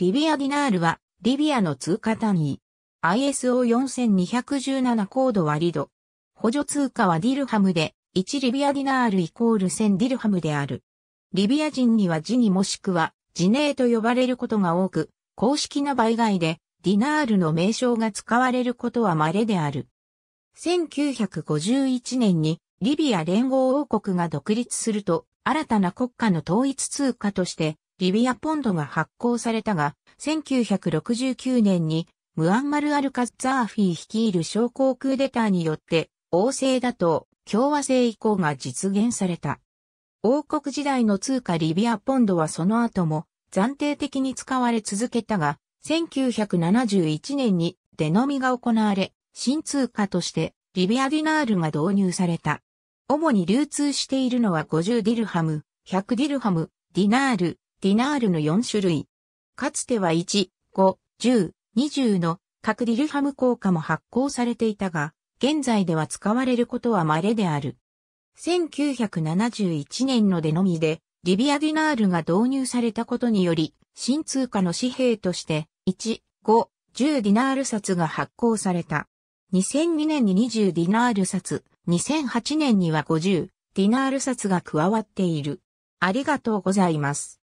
リビアディナールは、リビアの通貨単位。ISO4217 コードはリド。補助通貨はディルハムで、1リビアディナールイコール1000ディルハムである。リビア人にはジニもしくは、ジネーと呼ばれることが多く、公式な場以外で、ディナールの名称が使われることは稀である。1951年に、リビア連合王国が独立すると、新たな国家の統一通貨として、リビアポンドが発行されたが、1969年にムアンマル・アルカッザーフィー率いる将校クーデターによって王政打倒、共和制移行が実現された。王国時代の通貨リビアポンドはその後も暫定的に使われ続けたが、1971年にデノミが行われ、新通貨としてリビアディナールが導入された。主に流通しているのは50ディルハム、100ディルハム、ディナール、ディナールの4種類。かつては1、5、10、20の各ディルハム効果も発行されていたが、現在では使われることは稀である。1971年の出のみで、リビアディナールが導入されたことにより、新通貨の紙幣として、1、5、10ディナール札が発行された。2002年に20ディナール札、2008年には50ディナール札が加わっている。ありがとうございます。